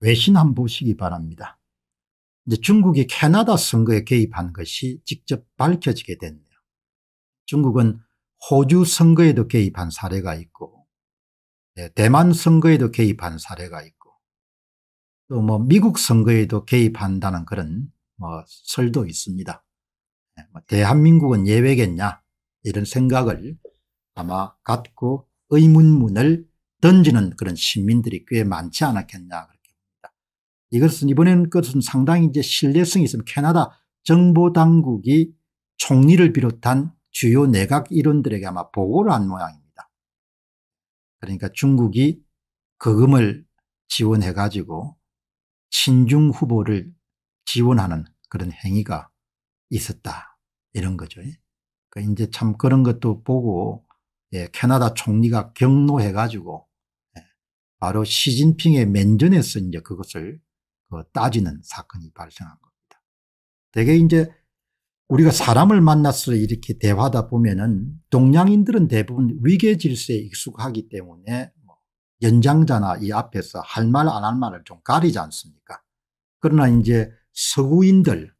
외신 한 보시기 바랍니다. 이제 중국이 캐나다 선거에 개입한 것이 직접 밝혀지게 됐네요. 중국은 호주 선거에도 개입한 사례가 있고 네, 대만 선거에도 개입한 사례가 있고 또 뭐 미국 선거에도 개입한다는 그런 뭐 설도 있습니다. 네, 뭐 대한민국은 예외겠냐 이런 생각을 아마 갖고 의문문을 던지는 그런 시민들이 꽤 많지 않았겠냐 이것은 이번에는 것은 상당히 이제 신뢰성이 있으면 캐나다 정보 당국이 총리를 비롯한 주요 내각 일원들에게 아마 보고를 한 모양입니다. 그러니까 중국이 거금을 지원해 가지고 친중 후보를 지원하는 그런 행위가 있었다 이런 거죠. 그러니까 이제 참 그런 것도 보고 예, 캐나다 총리가 경로해 가지고 예, 바로 시진핑의 면전에서 이제 그것을 어, 따지는 사건이 발생한 겁니다. 대개 이제 우리가 사람을 만나서 이렇게 대화하다 보면은 동양인들은 대부분 위계 질서에 익숙하기 때문에 뭐 연장자나 이 앞에서 할 말 안 할 말을 좀 가리지 않습니까? 그러나 이제 서구인들,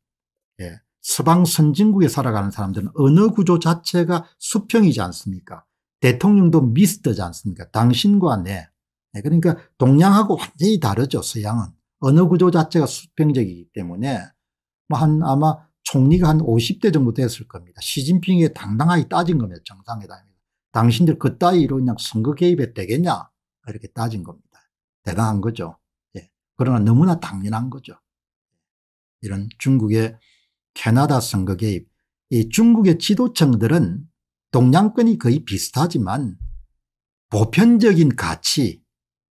예, 서방 선진국에 살아가는 사람들은 언어 구조 자체가 수평이지 않습니까? 대통령도 미스터지 않습니까? 당신과 내. 네, 그러니까 동양하고 완전히 다르죠, 서양은. 언어 구조 자체가 수평적이기 때문에 뭐한 아마 총리가 한 50대 정도 됐을 겁니다. 시진핑이 당당하게 따진 겁니다. 정상회담에 당신들 그따위로 그냥 선거 개입에 되겠냐? 이렇게 따진 겁니다. 대단한 거죠. 예. 그러나 너무나 당연한 거죠. 이런 중국의 캐나다 선거 개입. 이 중국의 지도층들은 동양권이 거의 비슷하지만 보편적인 가치,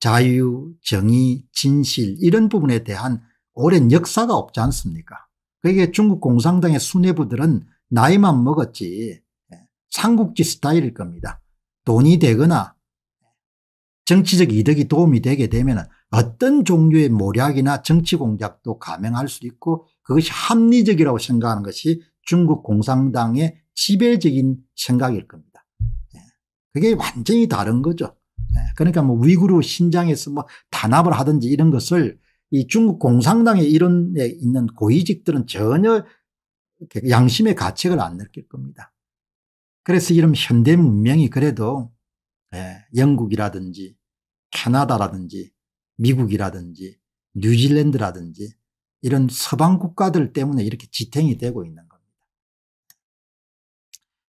자유, 정의, 진실 이런 부분에 대한 오랜 역사가 없지 않습니까? 그게 중국 공산당의 수뇌부들은 나이만 먹었지 예, 삼국지 스타일일 겁니다. 돈이 되거나 예, 정치적 이득이 도움이 되게 되면 어떤 종류의 모략이나 정치 공작도 감행할 수 있고 그것이 합리적이라고 생각하는 것이 중국 공산당의 지배적인 생각일 겁니다. 예, 그게 완전히 다른 거죠. 예, 그러니까 뭐 위구르 신장에서 뭐 단합을 하든지 이런 것을 이 중국 공산당에 이런 데 있는 고위직들은 전혀 양심의 가책을 안 느낄 겁니다. 그래서 이런 현대 문명이 그래도 예, 영국이라든지 캐나다라든지 미국이라든지 뉴질랜드라든지 이런 서방 국가들 때문에 이렇게 지탱이 되고 있는 겁니다.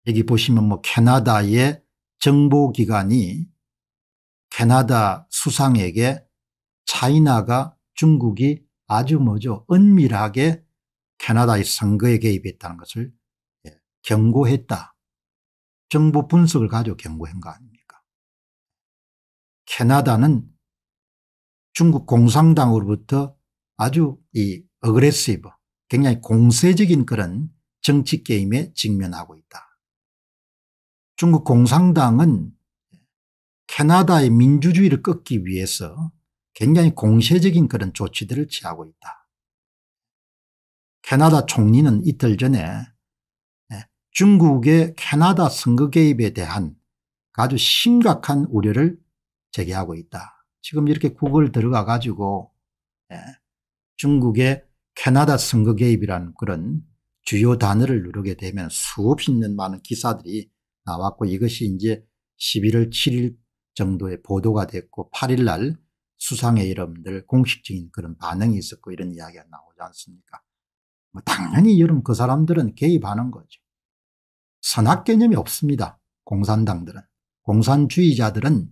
여기 보시면 뭐 캐나다의 정보기관이 캐나다 수상에게 차이나가 중국이 아주 뭐죠 은밀하게 캐나다의 선거에 개입했다는 것을 예, 경고했다. 정보 분석을 가지고 경고한 거 아닙니까? 캐나다는 중국 공산당으로부터 아주 이 어그레시브 굉장히 공세적인 그런 정치 게임에 직면하고 있다. 중국 공산당은 캐나다의 민주주의를 꺾기 위해서 굉장히 공세적인 그런 조치들을 취하고 있다. 캐나다 총리는 이틀 전에 네, 중국의 캐나다 선거 개입에 대한 아주 심각한 우려를 제기하고 있다. 지금 이렇게 구글 들어가 가지고 네, 중국의 캐나다 선거 개입이라는 그런 주요 단어를 누르게 되면 수없이 있는 많은 기사들이 나왔고 이것이 이제 11월 7일 정도의 보도가 됐고 8일 날 수상의 여러분들 공식적인 그런 반응이 있었고 이런 이야기가 나오지 않습니까? 뭐 당연히 여러분 그 사람들은 개입하는 거죠. 선악 개념이 없습니다. 공산당들은. 공산주의자들은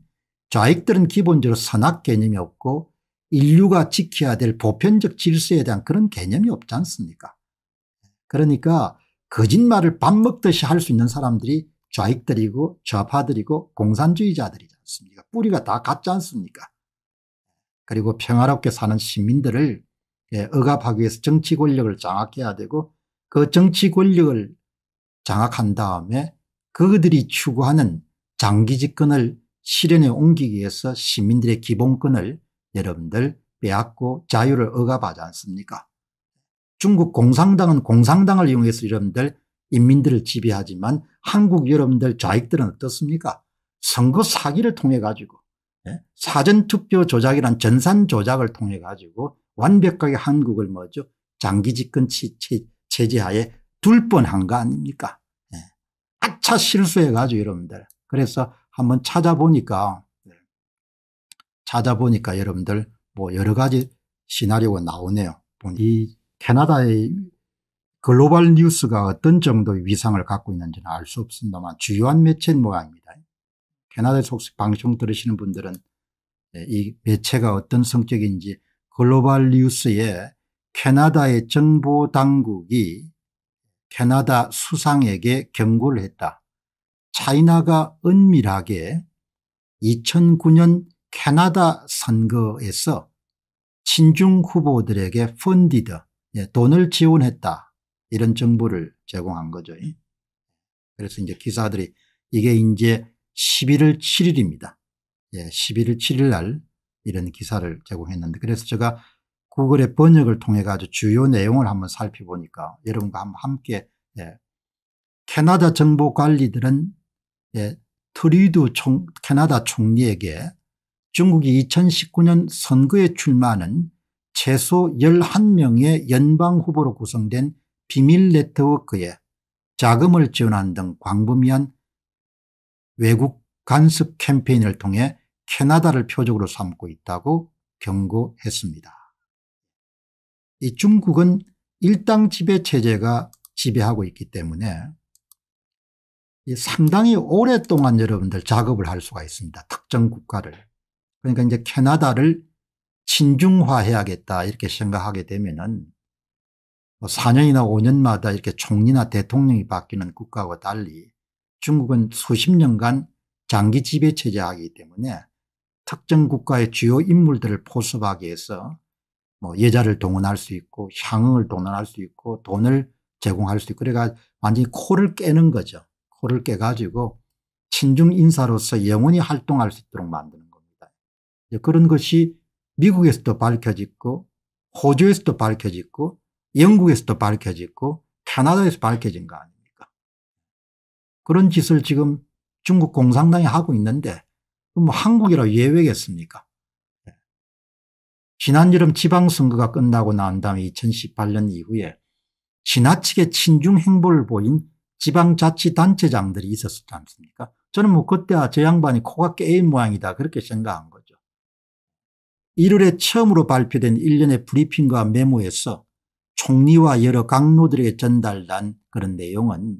좌익들은 기본적으로 선악 개념이 없고 인류가 지켜야 될 보편적 질서에 대한 그런 개념이 없지 않습니까? 그러니까 거짓말을 밥 먹듯이 할 수 있는 사람들이 좌익들이고 좌파들이고 공산주의자들이죠. 않습니까? 뿌리가 다 같지 않습니까? 그리고 평화롭게 사는 시민들을 예, 억압하기 위해서 정치 권력을 장악해야 되고 그 정치 권력을 장악한 다음에 그들이 추구하는 장기 집권을 실현에 옮기기 위해서 시민들의 기본권을 여러분들 빼앗고 자유를 억압하지 않습니까? 중국 공산당은 공산당을 이용해서 여러분들 인민들을 지배하지만 한국 여러분들 좌익들은 어떻습니까? 선거 사기를 통해 가지고 예? 사전투표 조작이란 전산 조작을 통해 가지고 완벽하게 한국을 뭐죠 장기 집권 체제하에 둘뻔한거 아닙니까 예. 아차 실수해 가지고 여러분들 그래서 한번 찾아보니까 예. 찾아보니까 여러분들 뭐 여러 가지 시나리오가 나오네요 이 캐나다의 글로벌 뉴스가 어떤 정도의 위상을 갖고 있는지는 알 수 없습니다만 주요한 매체인 모양입니다 캐나다 속속 방송 들으시는 분들은 예, 이 매체가 어떤 성격인지 글로벌 뉴스에 캐나다의 정보 당국이 캐나다 수상에게 경고를 했다. 차이나가 은밀하게 2009년 캐나다 선거에서 친중 후보들에게 펀디드 예, 돈을 지원했다 이런 정보를 제공한 거죠. 그래서 이제 기사들이 이게 이제 11월 7일입니다. 예, 11월 7일 날 이런 기사를 제공했는데 그래서 제가 구글의 번역을 통해 가지고 주요 내용을 한번 살펴보니까 여러분과 함께 예, 캐나다 정보 관리들은 예, 트리드 총, 캐나다 총리에게 중국이 2019년 선거에 출마하는 최소 11명의 연방후보로 구성된 비밀 네트워크에 자금을 지원하는 등 광범위한 외국 간섭 캠페인을 통해 캐나다를 표적으로 삼고 있다고 경고했습니다. 이 중국은 일당 지배 체제가 지배하고 있기 때문에 상당히 오랫동안 여러분들 작업을 할 수가 있습니다. 특정 국가를. 그러니까 이제 캐나다를 친중화해야겠다 이렇게 생각하게 되면은 4년이나 뭐 5년마다 이렇게 총리나 대통령이 바뀌는 국가와 달리 중국은 수십 년간 장기 지배 체제하기 때문에 특정 국가의 주요 인물들을 포섭하기 위해서 뭐 예자를 동원할 수 있고 향응을 동원할 수 있고 돈을 제공할 수 있고 그래가 완전히 코를 깨는 거죠. 코를 깨가지고 친중 인사로서 영원히 활동할 수 있도록 만드는 겁니다. 그런 것이 미국에서도 밝혀지고 호주에서도 밝혀지고 영국에서도 밝혀지고 캐나다에서 밝혀진 거 아니에요. 그런 짓을 지금 중국 공산당이 하고 있는데 뭐 한국이라 예외겠습니까? 네. 지난 여름 지방선거가 끝나고 난 다음에 2018년 이후에 지나치게 친중 행보를 보인 지방자치단체장들이 있었지 않습니까? 저는 뭐 그때 저 양반이 코가 깨인 모양이다 그렇게 생각한 거죠. 1월에 처음으로 발표된 일련의 브리핑과 메모에서 총리와 여러 강로들에게 전달한 그런 내용은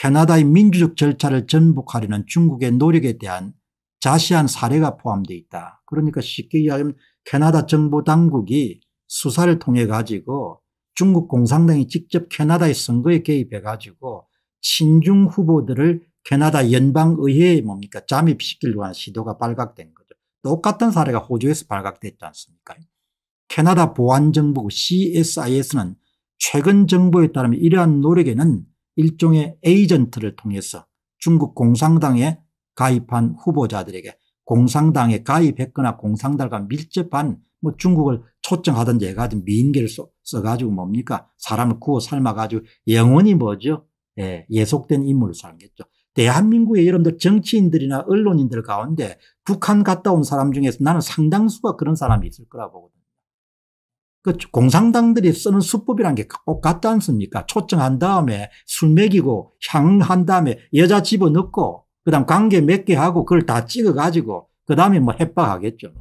캐나다의 민주적 절차를 전복하려는 중국의 노력에 대한 자세한 사례가 포함되어 있다. 그러니까 쉽게 이야기하면 캐나다 정보 당국이 수사를 통해 가지고 중국 공산당이 직접 캐나다의 선거에 개입해 가지고 친중 후보들을 캐나다 연방의회에 뭡니까 잠입시키려고 하는 시도가 발각된 거죠. 똑같은 사례가 호주에서 발각됐지 않습니까 캐나다 보안정보국 CSIS는 최근 정보에 따르면 이러한 노력에는 일종의 에이전트를 통해서 중국 공산당에 가입한 후보자들에게 공산당에 가입했거나 공산당과 밀접한 뭐 중국을 초청하던 해가지고 미인계를 써, 가지고 뭡니까 사람을 구워 삶아가지고 영원히 뭐죠 예, 예속된 인물을 삼겠죠. 대한민국의 여러분들 정치인들이나 언론인들 가운데 북한 갔다 온 사람 중에서 나는 상당수가 그런 사람이 있을 거라 고 보거든요. 그 공산당들이 쓰는 수법이란 게 꼭 같지 않습니까? 초청한 다음에 술 먹이고 향한 다음에 여자 집어넣고 그다음 관계 맺게 하고 그걸 다 찍어가지고 그다음에 뭐 협박하겠죠.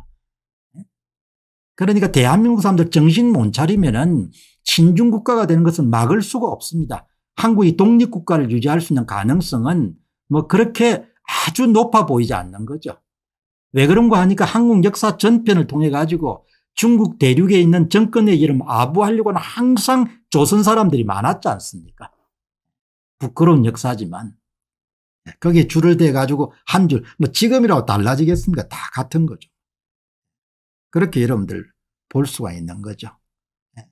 그러니까 대한민국 사람들 정신 못 차리면은 신중 국가가 되는 것은 막을 수가 없습니다. 한국이 독립 국가를 유지할 수 있는 가능성은 뭐 그렇게 아주 높아 보이지 않는 거죠. 왜 그런가 하니까 한국 역사 전편을 통해 가지고 중국 대륙에 있는 정권의 이름 아부하려고는 항상 조선 사람들이 많았지 않습니까 부끄러운 역사지만 네, 거기에 줄을 대 가지고 한 줄 뭐 지금이라고 달라지겠습니까 다 같은 거죠. 그렇게 여러분들 볼 수가 있는 거죠. 네.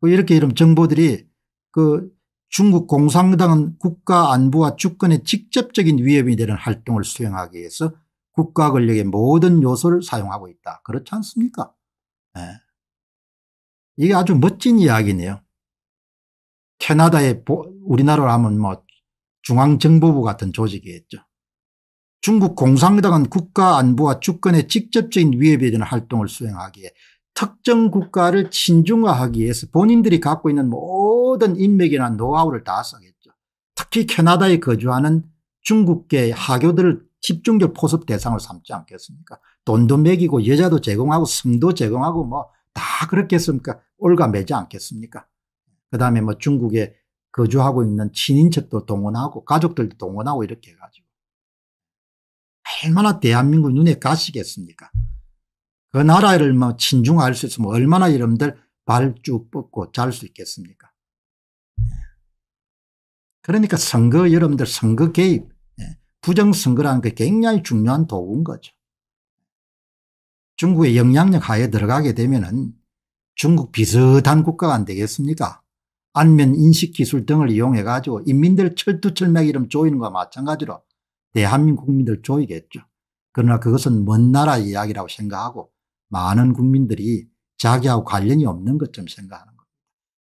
그 이렇게 이런 정보들이 그 중국 공산당은 국가 안보와 주권에 직접적인 위협이 되는 활동을 수행하기 위해서 국가 권력의 모든 요소를 사용하고 있다. 그렇지 않습니까? 네. 이게 아주 멋진 이야기네요. 캐나다의 우리나라로 하면 뭐 중앙정보부 같은 조직이었죠. 중국 공산당은 국가안보와 주권에 직접적인 위협에 대한 활동을 수행하기에 특정 국가를 친중화하기 위해서 본인들이 갖고 있는 모든 인맥이나 노하우를 다 써겠죠. 특히 캐나다에 거주하는 중국계 하교들을 집중적 포섭 대상을 삼지 않겠습니까? 돈도 매기고 여자도 제공하고 성도 제공하고 뭐 다 그렇겠습니까? 올가 매지 않겠습니까? 그 다음에 뭐 중국에 거주하고 있는 친인척도 동원하고 가족들도 동원하고 이렇게 해가지고 얼마나 대한민국 눈에 가시겠습니까? 그 나라를 뭐 친중할 수 있으면 얼마나 이름들 발 쭉 뻗고 잘 수 있겠습니까? 네. 그러니까 선거 여러분들 선거 개입 부정선거라는 게 굉장히 중요한 도구인 거죠. 중국의 영향력 하에 들어가게 되면은 중국 비슷한 국가가 안 되겠습니까? 안면 인식 기술 등을 이용해 가지고 인민들 철두철미하게 이름 조이는 것과 마찬가지로 대한민국 국민들 조이겠죠. 그러나 그것은 먼 나라 이야기라고 생각하고 많은 국민들이 자기하고 관련이 없는 것처럼 생각하는 겁니다.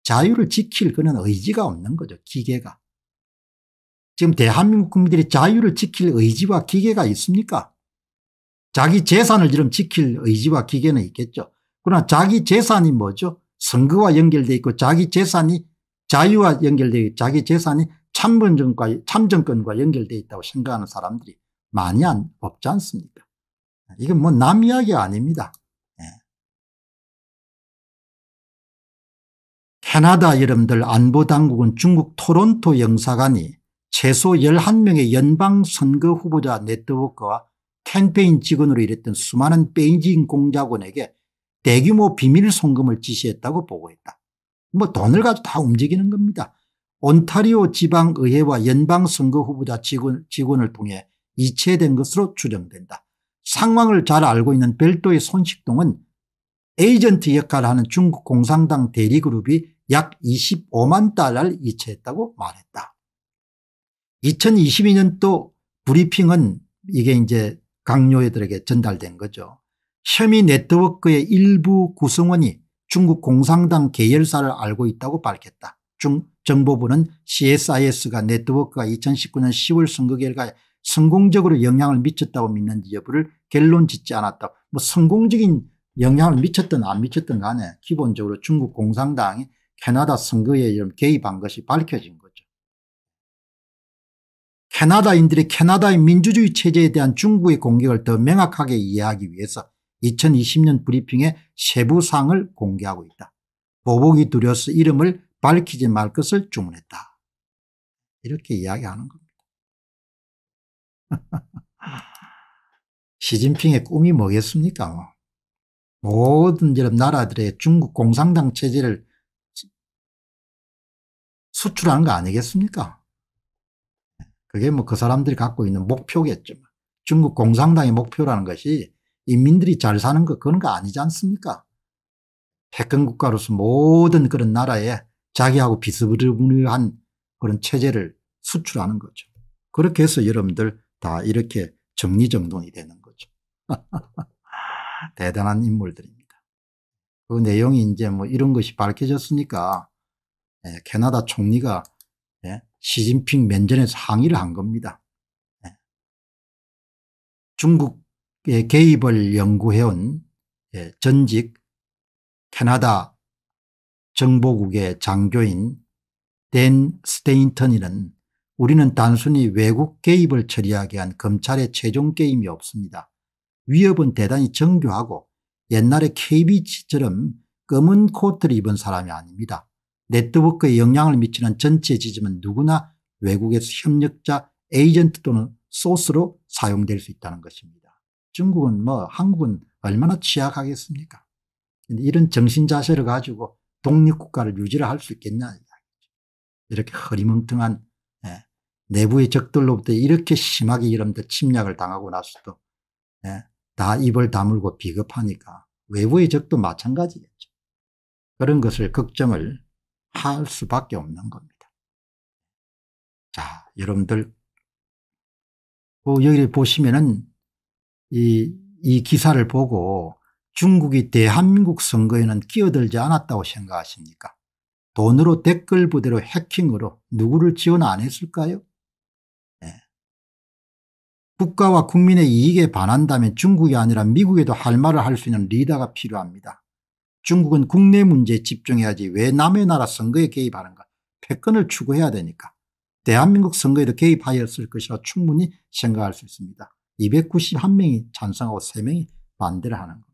자유를 지킬 그런 의지가 없는 거죠. 기계가. 지금 대한민국 국민들이 자유를 지킬 의지와 기계가 있습니까? 자기 재산을 이름 지킬 의지와 기계는 있겠죠. 그러나 자기 재산이 뭐죠? 선거와 연결돼 있고 자기 재산이 자유와 연결되어 있고 자기 재산이 참정권과 참정권과 연결돼 있다고 생각하는 사람들이 많이 안, 없지 않습니까? 이건 뭐남 이야기 아닙니다. 예. 캐나다 여러분들 안보당국은 중국 토론토 영사관이 최소 11명의 연방선거 후보자 네트워크와 캠페인 직원으로 일했던 수많은 베이징 공작원에게 대규모 비밀 송금을 지시했다고 보고했다. 뭐 돈을 가지고 다 움직이는 겁니다. 온타리오 지방의회와 연방선거 후보자 직원, 직원을 통해 이체된 것으로 추정된다. 상황을 잘 알고 있는 별도의 손식동은 에이전트 역할을 하는 중국 공산당 대리그룹이 약 25만 달러를 이체했다고 말했다. 2022년도 브리핑은 이게 이제 강요들에게 전달된 거죠. 혐의 네트워크의 일부 구성원이 중국 공산당 계열사를 알고 있다고 밝혔다. 중 정보부는 CSIS가 네트워크가 2019년 10월 선거 결과에 성공적으로 영향을 미쳤다고 믿는지 여부를 결론 짓지 않았다. 뭐 성공적인 영향을 미쳤든 안 미쳤든 간에 기본적으로 중국 공산당이 캐나다 선거에 개입한 것이 밝혀진 캐나다인들이 캐나다의 민주주의 체제에 대한 중국의 공격을 더 명확하게 이해하기 위해서 2020년 브리핑에 세부사항을 공개하고 있다. 보복이 두려워서 이름을 밝히지 말 것을 주문했다. 이렇게 이야기하는 겁니다. 시진핑의 꿈이 뭐겠습니까? 모든 이런 나라들의 중국 공산당 체제를 수출하는 거 아니겠습니까? 그게 뭐 그 사람들이 갖고 있는 목표겠죠. 중국 공산당의 목표라는 것이 인민들이 잘 사는 거 그런 거 아니지 않습니까? 패권 국가로서 모든 그런 나라에 자기하고 비스무리한 그런 체제를 수출하는 거죠. 그렇게 해서 여러분들 다 이렇게 정리정돈이 되는 거죠. 대단한 인물들입니다. 그 내용이 이제 뭐 이런 것이 밝혀졌으니까 예, 캐나다 총리가 예, 시진핑 면전에서 항의를 한 겁니다. 예. 중국의 개입을 연구해온 예, 전직 캐나다 정보국의 장교인 댄 스테인턴이는 우리는 단순히 외국 개입을 처리하게 한 검찰의 최종 게임이 없습니다. 위협은 대단히 정교하고 옛날에 KB처럼 검은 코트를 입은 사람이 아닙니다. 네트워크에 영향을 미치는 전체 지점은 누구나 외국에서 협력자, 에이전트 또는 소스로 사용될 수 있다는 것입니다. 중국은 뭐 한국은 얼마나 취약하겠습니까? 이런 정신 자세를 가지고 독립국가를 유지를 할 수 있겠냐 이렇게 허리멍텅한 예, 내부의 적들로부터 이렇게 심하게 여러분 침략을 당하고 나서도 예, 다 입을 다물고 비겁하니까 외부의 적도 마찬가지겠죠. 그런 것을 걱정을 할 수밖에 없는 겁니다. 자, 여러분들 그 여기 보시면은 이, 이 기사를 보고 중국이 대한민국 선거에는 끼어들지 않았다고 생각하십니까? 돈으로 댓글 부대로 해킹으로 누구를 지원 안 했을까요? 네. 국가와 국민의 이익에 반한다면 중국이 아니라 미국에도 할 말을 할 수 있는 리더가 필요합니다. 중국은 국내 문제에 집중해야지 왜 남의 나라 선거에 개입하는가 패권을 추구해야 되니까 대한민국 선거에도 개입하였을 것이라 충분히 생각할 수 있습니다. 291명이 찬성하고 3명이 반대를 하는 것.